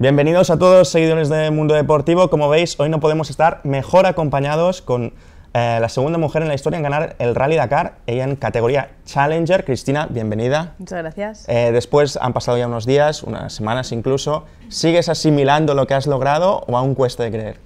Bienvenidos a todos seguidores de Mundo Deportivo. Como veis, hoy no podemos estar mejor acompañados con eh, la segunda mujer en la historia en ganar el Rally Dakar, ella en categoría Challenger. Cristina, bienvenida. Muchas gracias. Eh, después han pasado ya unos días, unas semanas incluso. ¿Sigues asimilando lo que has logrado o aún cuesta de creer?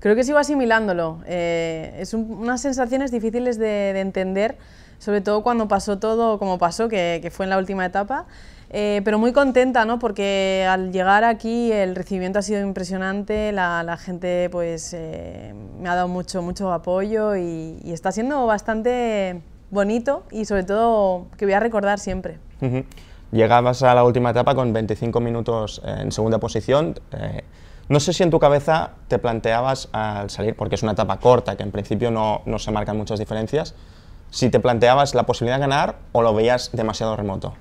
Creo que sigo asimilándolo. Son eh, es unas sensaciones difíciles de entender sobre todo cuando pasó todo como pasó, que, fue en la última etapa. Eh, pero muy contenta, ¿no? Porque al llegar aquí el recibimiento ha sido impresionante, la, gente pues eh, me ha dado mucho, mucho apoyo y, está siendo bastante bonito y sobre todo que voy a recordar siempre. Llegabas a la última etapa con 25 minutos en segunda posición. Eh, no sé si en tu cabeza te planteabas al salir, porque es una etapa corta, que en principio no se marcan muchas diferencias, si te planteabas la posibilidad de ganar o lo veías demasiado remoto?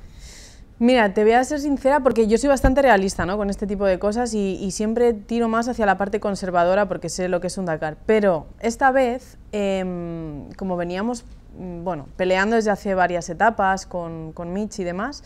Mira, te voy a ser sincera porque yo soy bastante realista con este tipo de cosas y, siempre tiro más hacia la parte conservadora porque sé lo que es un Dakar. Pero esta vez, em, como veníamos mm, bueno, peleando desde hace varias etapas con, con Mitch y demás,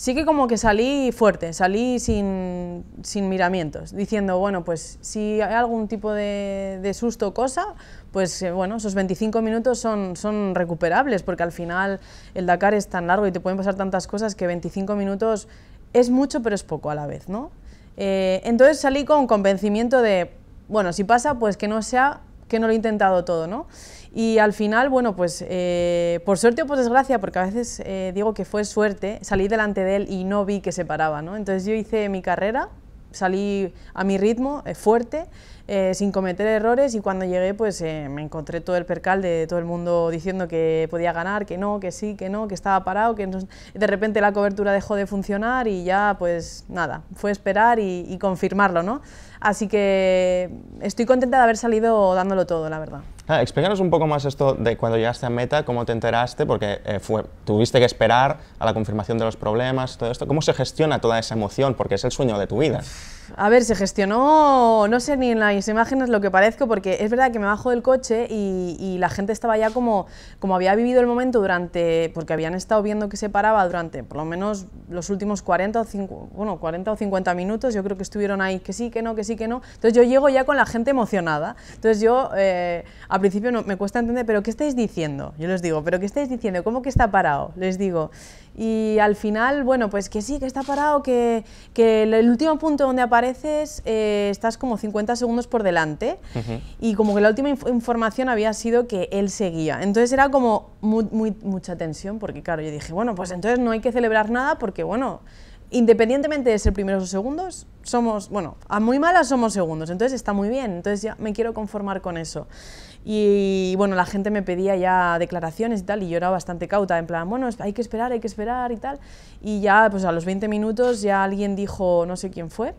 sí que como que salí fuerte, salí sin, miramientos, diciendo, bueno, pues si hay algún tipo de, susto o cosa, pues eh, bueno, esos 25 minutos son, son recuperables, porque al final el Dakar es tan largo y te pueden pasar tantas cosas que 25 minutos es mucho, pero es poco a la vez, ¿no? Eh, entonces salí con convencimiento de, bueno, si pasa, pues que no sea que no lo he intentado todo, ¿no? Y al final, bueno, pues eh, por suerte o por desgracia, porque a veces eh, digo que fue suerte, salí delante de él y no vi que se paraba, ¿no? Entonces yo hice mi carrera, salí a mi ritmo, eh, fuerte, eh, sin cometer errores y cuando llegué pues eh, me encontré todo el percal de todo el mundo diciendo que podía ganar, que no, que sí, que no, que estaba parado, que de repente la cobertura dejó de funcionar y ya pues nada, fue esperar y, confirmarlo, ¿no? Así que estoy contenta de haber salido dándolo todo, la verdad. Ah, explícanos un poco más esto de cuando llegaste a meta, cómo te enteraste, porque eh, tuviste que esperar a la confirmación de los problemas, todo esto. ¿Cómo se gestiona toda esa emoción? Porque es el sueño de tu vida a ver, se gestionó, no sé ni en las imágenes lo que parezco, porque es verdad que me bajo del coche y, la gente estaba ya como, como había vivido el momento durante, porque habían estado viendo que se paraba durante por lo menos los últimos 40 o, 50, o 50 minutos, yo creo que estuvieron ahí, que sí, que no, que sí, que no. Entonces yo llego ya con la gente emocionada. Entonces yo, eh, al principio me cuesta entender, pero ¿qué estáis diciendo? Yo les digo, ¿pero qué estáis diciendo? ¿Cómo que está parado? Les digo, y al final, bueno, pues que sí, que está parado, que, que el último punto donde apareces eh, estás como 50 segundos por delante y como que la última información había sido que él seguía. Entonces era como muy, mucha tensión porque claro, yo dije, bueno, pues entonces no hay que celebrar nada porque bueno, independientemente de ser primeros o segundos, somos, bueno, a muy malas somos segundos, entonces está muy bien, entonces ya me quiero conformar con eso. Y bueno, la gente me pedía ya declaraciones y tal, y yo era bastante cauta, en plan, bueno, hay que esperar, hay que esperar y tal. Y ya, pues a los 20 minutos ya alguien dijo, no sé quién fue,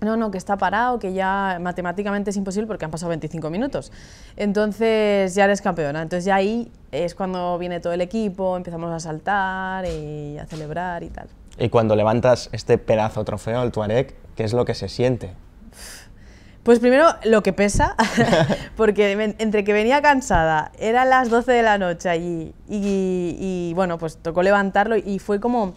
no, no, que está parado, que ya matemáticamente es imposible porque han pasado 25 minutos. Entonces ya eres campeona. Entonces ya ahí es cuando viene todo el equipo, empezamos a saltar y a celebrar y tal. Y cuando levantas este pedazo trofeo, el Tuareg, ¿qué es lo que se siente? Pues primero lo que pesa, porque entre que venía cansada, eran las 12 de la noche y, y bueno, pues tocó levantarlo y fue como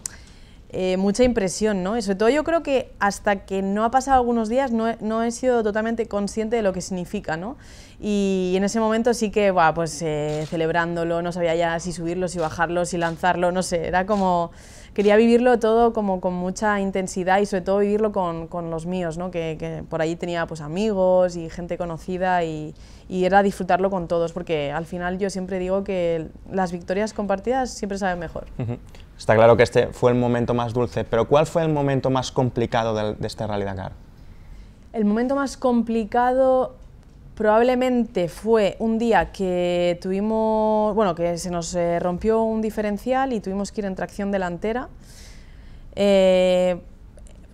eh, mucha impresión, ¿no? Y sobre todo yo creo que hasta que no ha pasado algunos días no he, sido totalmente consciente de lo que significa, ¿no? Y en ese momento sí que, va, pues eh, celebrándolo, no sabía ya si subirlo, si bajarlo, si lanzarlo, no sé, era como... Quería vivirlo todo como con mucha intensidad y sobre todo vivirlo con, los míos, ¿no? que, por ahí tenía pues amigos y gente conocida y, era disfrutarlo con todos, porque al final yo siempre digo que las victorias compartidas siempre saben mejor. Está claro que este fue el momento más dulce, pero ¿cuál fue el momento más complicado de, este Rally Dakar? El momento más complicado probablemente fue un día que tuvimos, bueno, que se nos eh, rompió un diferencial y tuvimos que ir en tracción delantera. Eh,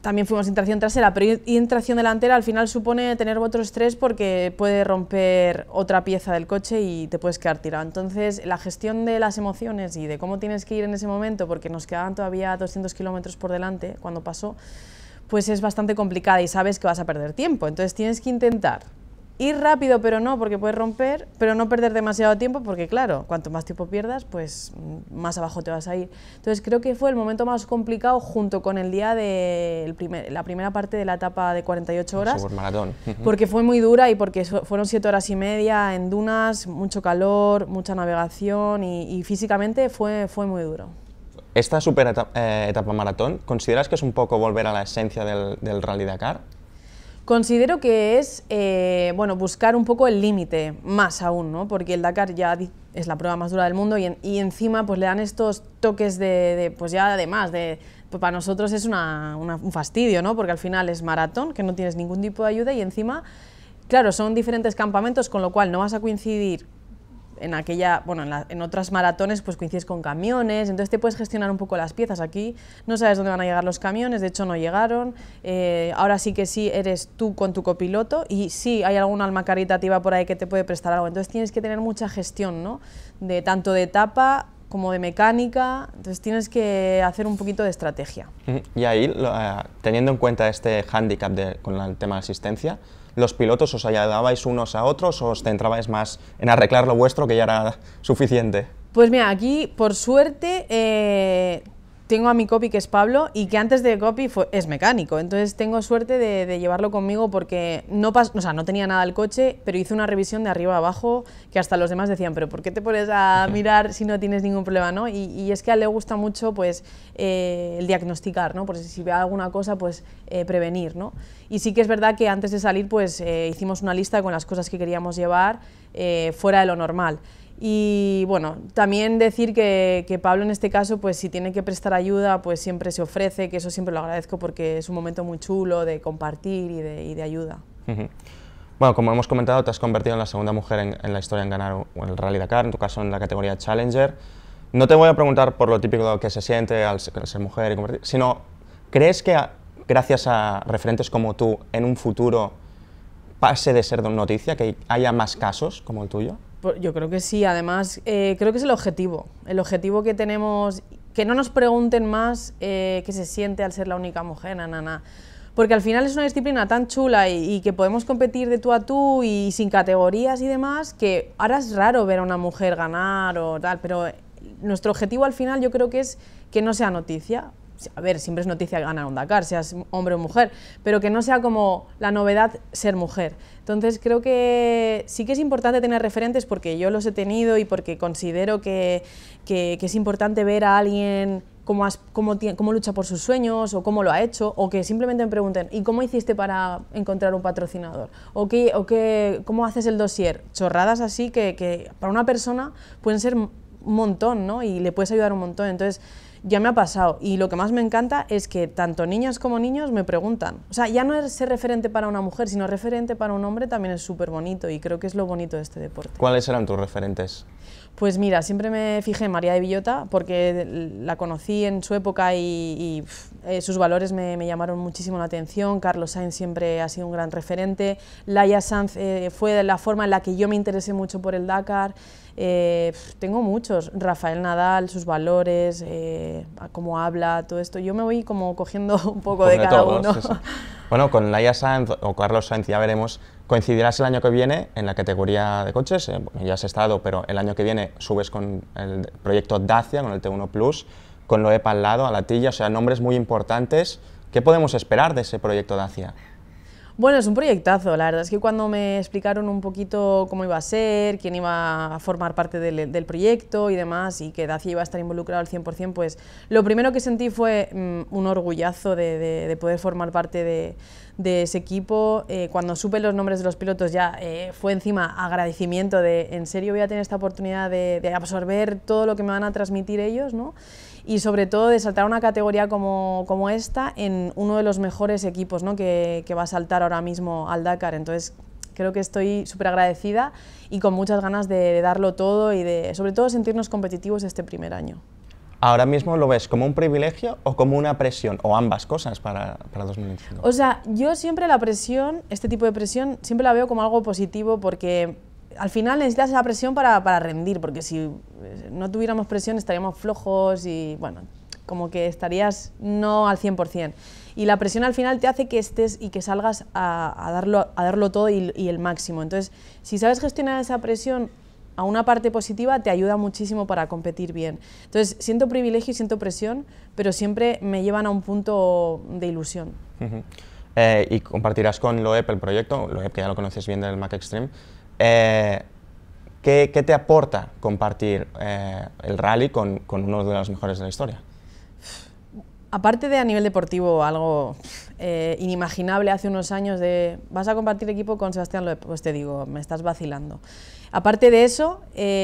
también fuimos en tracción trasera, pero en tracción delantera al final supone tener otro estrés porque puede romper otra pieza del coche y te puedes quedar tirado. Entonces, la gestión de las emociones y de cómo tienes que ir en ese momento, porque nos quedaban todavía 200 kilómetros por delante cuando pasó, pues es bastante complicada y sabes que vas a perder tiempo. Entonces, tienes que intentar ir rápido, pero no, porque puedes romper, pero no perder demasiado tiempo, porque claro, cuanto más tiempo pierdas, pues mm, más abajo te vas a ir. Entonces creo que fue el momento más complicado junto con el día de el primer, la primera parte de la etapa de 48 horas. maratón. Porque fue muy dura y porque fueron 7 horas y media en dunas, mucho calor, mucha navegación y, físicamente fue, fue muy duro. Esta super eh, etapa, maratón, ¿consideras que es un poco volver a la esencia del, del Rally Dakar? Considero que es eh, bueno, buscar un poco el límite, más aún, ¿no? porque el Dakar ya es la prueba más dura del mundo y, encima pues, le dan estos toques de, pues ya además, de, pues, para nosotros es una, un fastidio, ¿no? porque al final es maratón, que no tienes ningún tipo de ayuda y encima, claro, son diferentes campamentos, con lo cual no vas a coincidir en aquella, bueno, en, otras maratones pues coincides con camiones, entonces te puedes gestionar un poco las piezas aquí, no sabes dónde van a llegar los camiones, de hecho no llegaron, eh, ahora sí que sí eres tú con tu copiloto y sí hay alguna alma caritativa por ahí que te puede prestar algo, entonces tienes que tener mucha gestión, ¿no? De tanto de etapa como de mecánica, entonces tienes que hacer un poquito de estrategia. Y ahí, eh, teniendo en cuenta este hándicap con el tema de asistencia, los pilotos os ayudabais unos a otros o os centrabais más en arreglar lo vuestro que ya era suficiente? Pues mira, aquí por suerte eh, tengo a mi copy que es Pablo y que antes de copy es mecánico. Entonces tengo suerte de, llevarlo conmigo porque no, no tenía nada el coche, pero hice una revisión de arriba a abajo que hasta los demás decían, pero ¿por qué te pones a mirar si no tienes ningún problema? ¿no? Y, es que a él le gusta mucho pues, eh, el diagnosticar, ¿no? por si ve alguna cosa, pues eh, prevenir. ¿no? Y sí que es verdad que antes de salir pues, eh, hicimos una lista con las cosas que queríamos llevar fuera de lo normal. Y bueno, también decir que, que, Pablo en este caso, pues si tiene que prestar ayuda, pues siempre se ofrece, que eso siempre lo agradezco porque es un momento muy chulo de compartir y de, ayuda. Bueno, como hemos comentado, te has convertido en la segunda mujer en, la historia en ganar el Rally Dakar, en tu caso en la categoría Challenger. No te voy a preguntar por lo típico que se siente al ser, mujer y convertir, sino, ¿crees que gracias a referentes como tú, en un futuro pase de ser noticia, que haya más casos como el tuyo? Yo creo que sí, además eh, creo que es el objetivo, el objetivo que tenemos, que no nos pregunten más eh, qué se siente al ser la única mujer, nana. porque al final es una disciplina tan chula y, y, que podemos competir de tú a tú y sin categorías y demás, que ahora es raro ver a una mujer ganar o tal, pero nuestro objetivo al final yo creo que es que no sea noticia, a ver, siempre es noticia ganar un Dakar, seas hombre o mujer, pero que no sea como la novedad ser mujer. Entonces creo que sí que es importante tener referentes porque yo los he tenido y porque considero que, es importante ver a alguien cómo, lucha por sus sueños o cómo lo ha hecho, o que simplemente me pregunten, ¿y cómo hiciste para encontrar un patrocinador? ¿O, o cómo haces el dossier? Chorradas así que, que para una persona pueden ser un montón, ¿no? Y le puedes ayudar un montón. Entonces ya me ha pasado. Y lo que más me encanta es que tanto niñas como niños me preguntan. O sea, ya no es ser referente para una mujer, sino referente para un hombre también es súper bonito y creo que es lo bonito de este deporte. ¿Cuáles eran tus referentes? Pues mira, siempre me fijé en María de Villota porque la conocí en su época y, eh, sus valores me, llamaron muchísimo la atención. Carlos Sainz siempre ha sido un gran referente. Laia Sanz eh, fue la forma en la que yo me interesé mucho por el Dakar. Eh, tengo muchos. Rafael Nadal, sus valores cómo habla, todo esto. Yo me voy como cogiendo un poco de cada uno. Bueno, con Laia Sanz o Carlos Sanz ya veremos, coincidirás el año que viene en la categoría de coches, eh, ya has estado, pero el año que viene subes con el proyecto Dacia, con el T1 Plus, con Loepa al lado, a la tilla, o sea, nombres muy importantes. ¿Qué podemos esperar de ese proyecto Dacia? Bueno, es un proyectazo, la verdad es que cuando me explicaron un poquito cómo iba a ser, quién iba a formar parte del, proyecto y demás, y que Dacia iba a estar involucrado al 100%, pues lo primero que sentí fue mm, un orgullazo de, poder formar parte de, ese equipo. Eh, cuando supe los nombres de los pilotos ya eh, fue encima agradecimiento de en serio voy a tener esta oportunidad de, absorber todo lo que me van a transmitir ellos, ¿no? y sobre todo de saltar una categoría como, como esta en uno de los mejores equipos ¿no? que, va a saltar ahora mismo al Dakar. Entonces creo que estoy súper agradecida y con muchas ganas de, darlo todo y de sobre todo sentirnos competitivos este primer año. ¿Ahora mismo lo ves como un privilegio o como una presión o ambas cosas para, para 2025? O sea, yo siempre la presión, este tipo de presión, siempre la veo como algo positivo porque al final necesitas esa presión para, rendir, porque si eh, no tuviéramos presión estaríamos flojos y, bueno, como que estarías no al 100%. Y la presión al final te hace que estés y que salgas a, darlo, a darlo todo y, el máximo. Entonces, si sabes gestionar esa presión a una parte positiva, te ayuda muchísimo para competir bien. Entonces, siento privilegio y siento presión, pero siempre me llevan a un punto de ilusión. Eh, y compartirás con Loep el proyecto, Loep que ya lo conoces bien del Mac Extreme. Eh, ¿qué, te aporta compartir eh, el rally con, uno de los mejores de la historia? Aparte de a nivel deportivo, algo eh, inimaginable hace unos años de vas a compartir equipo con Sebastián López? pues te digo, me estás vacilando. Aparte de eso,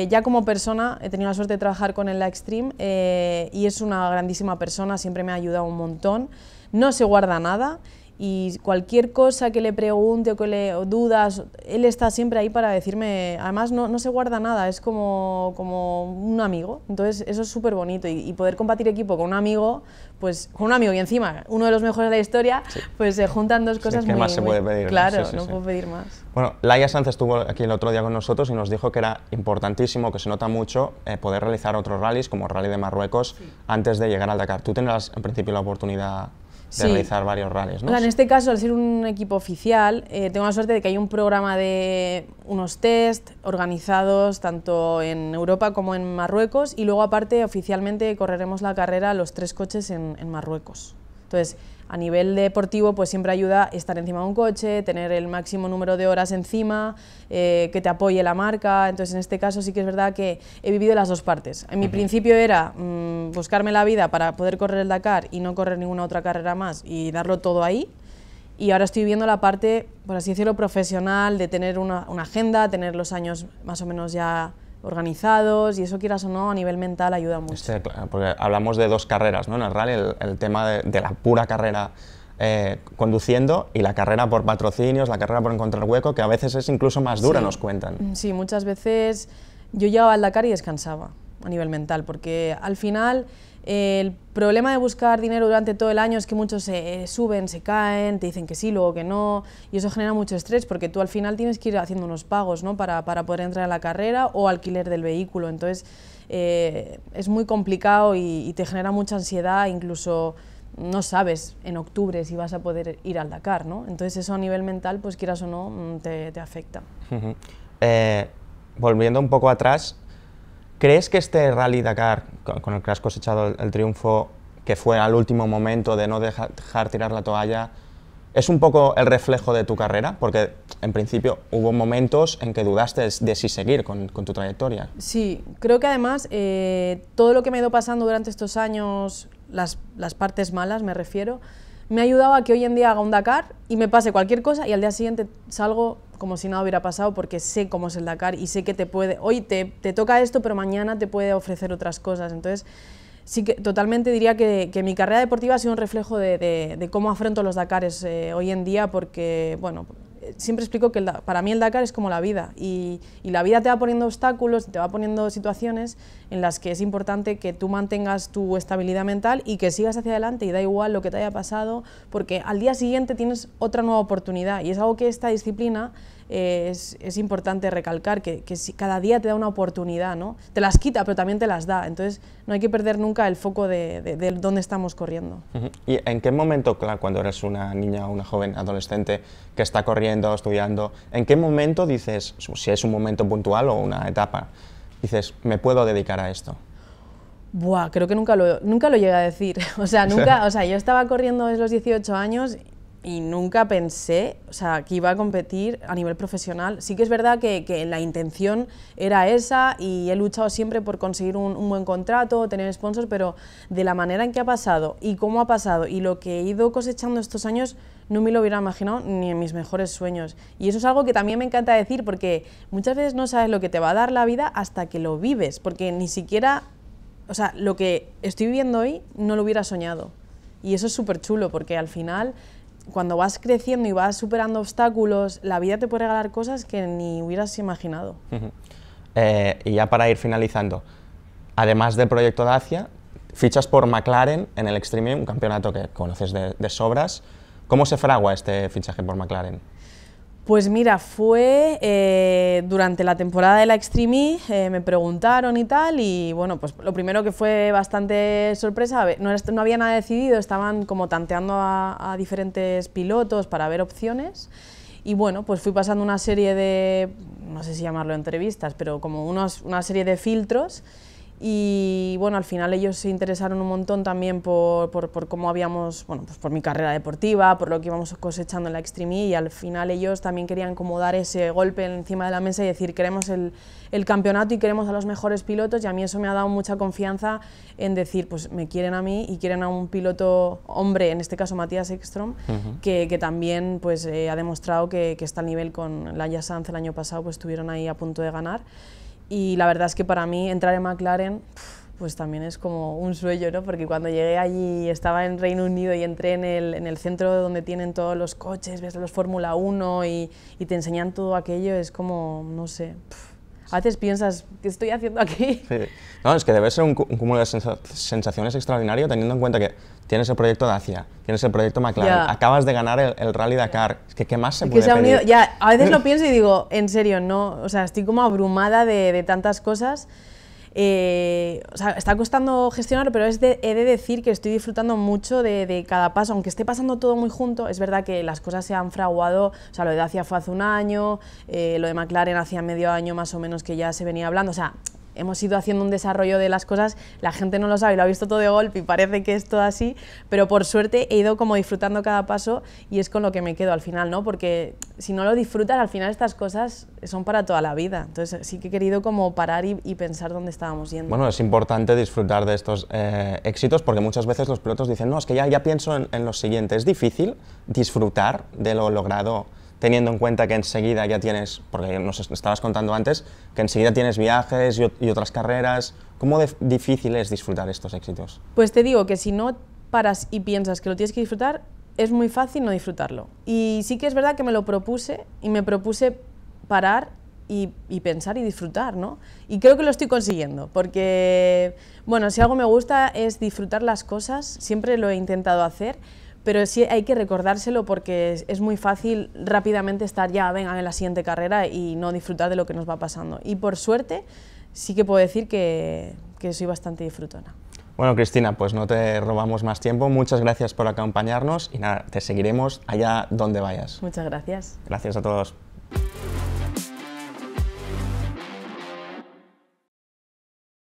ya como persona he tenido la suerte de trabajar con el Livestream eh, y es una grandísima persona, siempre me ha ayudado un montón, no se guarda nada y cualquier cosa que le pregunte o que le dudas, él está siempre ahí para decirme, además no, no se guarda nada, es como, como, un amigo, entonces eso es súper bonito y, poder compartir equipo con un amigo, pues con un amigo y encima uno de los mejores de la historia, pues se juntan dos cosas muy, más se puede pedir, claro, no puedo pedir más. Bueno, Laia Sanz estuvo aquí el otro día con nosotros y nos dijo que era importantísimo, que se nota mucho, eh, poder realizar otros rallies como Rally de Marruecos antes de llegar al Dakar. Tú tendrás en principio la oportunidad ...de realizar varios rallies. en este caso, al ser un equipo oficial, eh, tengo la suerte de que hay un programa de unos test organizados tanto en Europa como en Marruecos y luego aparte oficialmente correremos la carrera los tres coches en, en Marruecos. Entonces, a nivel deportivo pues siempre ayuda estar encima de un coche, tener el máximo número de horas encima, eh, que te apoye la marca, entonces en este caso sí que es verdad que he vivido las dos partes. En mi principio era mm, buscarme la vida para poder correr el Dakar y no correr ninguna otra carrera más y darlo todo ahí, y ahora estoy viendo la parte, por así decirlo, profesional, de tener una, una agenda, tener los años más o menos ya organizados y eso quieras o no a nivel mental ayuda mucho. Este, porque hablamos de dos carreras, ¿no? En el el, tema de, la pura carrera eh, conduciendo y la carrera por patrocinios, la carrera por encontrar hueco, que a veces es incluso más dura, nos cuentan. Sí, muchas veces yo llegaba al Dakar y descansaba a nivel mental, porque al final el problema de buscar dinero durante todo el año es que muchos se eh, suben, se caen, te dicen que sí, luego que no, y eso genera mucho estrés porque tú al final tienes que ir haciendo unos pagos para, poder entrar a la carrera o alquiler del vehículo, entonces eh, es muy complicado y, te genera mucha ansiedad, incluso no sabes en octubre si vas a poder ir al Dakar, ¿no? entonces eso a nivel mental, pues quieras o no, mm, te, afecta. Eh, volviendo un poco atrás, ¿Crees que este Rally Dakar, con el que has cosechado el, triunfo, que fue al último momento de no dejar, tirar la toalla, es un poco el reflejo de tu carrera? Porque en principio hubo momentos en que dudaste de si seguir con, con tu trayectoria. Sí, creo que además eh, todo lo que me ha ido pasando durante estos años, las, las partes malas me refiero, me ha ayudado a que hoy en día haga un Dakar y me pase cualquier cosa y al día siguiente salgo como si nada hubiera pasado porque sé cómo es el Dakar y sé que te puede, hoy te, toca esto, pero mañana te puede ofrecer otras cosas. Entonces, sí que totalmente diría que, mi carrera deportiva ha sido un reflejo de, cómo afronto los Dakares eh, hoy en día porque, bueno, siempre explico que para mí el Dakar es como la vida y, y, la vida te va poniendo obstáculos, te va poniendo situaciones en las que es importante que tú mantengas tu estabilidad mental y que sigas hacia adelante y da igual lo que te haya pasado porque al día siguiente tienes otra nueva oportunidad y es algo que esta disciplina es, importante recalcar que, si cada día te da una oportunidad, ¿no? Te las quita, pero también te las da. Entonces, no hay que perder nunca el foco de, dónde estamos corriendo. ¿Y en qué momento, claro, cuando eres una niña o una joven adolescente que está corriendo, estudiando, en qué momento dices, si es un momento puntual o una etapa, dices, me puedo dedicar a esto? Buah, creo que nunca lo, nunca lo llegué a decir. O sea, nunca, o sea, yo estaba corriendo desde los 18 años y nunca pensé o sea, que iba a competir a nivel profesional. Sí que es verdad que, que la intención era esa y he luchado siempre por conseguir un, un, buen contrato, tener sponsors, pero de la manera en que ha pasado y cómo ha pasado y lo que he ido cosechando estos años, no me lo hubiera imaginado ni en mis mejores sueños. Y eso es algo que también me encanta decir porque muchas veces no sabes lo que te va a dar la vida hasta que lo vives, porque ni siquiera, o sea, lo que estoy viviendo hoy no lo hubiera soñado. Y eso es súper chulo porque al final cuando vas creciendo y vas superando obstáculos, la vida te puede regalar cosas que ni hubieras imaginado. Eh, y ya para ir finalizando, además del proyecto Dacia, fichas por McLaren en el Extreme, un campeonato que conoces de sobras. ¿Cómo se fragua este fichaje por McLaren? Pues mira, fue eh, durante la temporada de la Xtreme, e, eh, me preguntaron y tal, y bueno, pues lo primero que fue bastante sorpresa, no, no había nada decidido, estaban como tanteando a, diferentes pilotos para ver opciones, y bueno, pues fui pasando una serie de, no sé si llamarlo entrevistas, pero como una serie de filtros, y bueno, al final ellos se interesaron un montón también por, por, por, cómo habíamos, bueno, pues por mi carrera deportiva, por lo que íbamos cosechando en la Extreme e, y al final ellos también querían como dar ese golpe encima de la mesa y decir queremos el, el, campeonato y queremos a los mejores pilotos y a mí eso me ha dado mucha confianza en decir pues me quieren a mí y quieren a un piloto hombre, en este caso Matías Ekstrom, que, que, también pues eh, ha demostrado que, está al nivel con la Sanz el año pasado, pues estuvieron ahí a punto de ganar. Y la verdad es que para mí entrar en McLaren pues también es como un sueño, ¿no? Porque cuando llegué allí estaba en Reino Unido y entré en el, en el centro donde tienen todos los coches, ves los Fórmula 1 y, y, te enseñan todo aquello, es como, no sé, a veces piensas, ¿qué estoy haciendo aquí? No, es que debe ser un, cúmulo de sensaciones extraordinario teniendo en cuenta que tienes el proyecto Dacia, tienes el proyecto McLaren, acabas de ganar el, Rally Dakar, es que ¿qué más se puede hacer? ya, a veces lo pienso y digo, en serio, no, o sea, estoy como abrumada de tantas cosas eh, está costando gestionar pero es de, he de decir que estoy disfrutando mucho de, cada paso, aunque esté pasando todo muy junto, es verdad que las cosas se han fraguado, o sea, lo de Dacia fue hace un año, eh, lo de McLaren hacía medio año más o menos que ya se venía hablando, hemos ido haciendo un desarrollo de las cosas, la gente no lo sabe, lo ha visto todo de golpe y parece que es todo así, pero por suerte he ido como disfrutando cada paso y es con lo que me quedo al final, ¿no? Porque si no lo disfrutas, al final estas cosas son para toda la vida. Entonces sí que he querido como parar y, pensar dónde estábamos yendo. Bueno, es importante disfrutar de estos eh, éxitos porque muchas veces los pilotos dicen, no, es que ya, ya pienso en, en lo siguiente. Es difícil disfrutar de lo logrado teniendo en cuenta que enseguida ya tienes, porque nos estabas contando antes, que enseguida tienes viajes y, otras carreras, ¿cómo difícil es disfrutar estos éxitos? Pues te digo que si no paras y piensas que lo tienes que disfrutar, es muy fácil no disfrutarlo. Y sí que es verdad que me lo propuse y me propuse parar y, pensar y disfrutar, ¿no? Y creo que lo estoy consiguiendo, porque, bueno, si algo me gusta es disfrutar las cosas, siempre lo he intentado hacer, pero sí hay que recordárselo porque es, muy fácil rápidamente estar ya, vengan en la siguiente carrera y no disfrutar de lo que nos va pasando. Y por suerte, sí que puedo decir que, que soy bastante disfrutona. Bueno, Cristina, pues no te robamos más tiempo. Muchas gracias por acompañarnos y nada, te seguiremos allá donde vayas. Muchas gracias. Gracias a todos.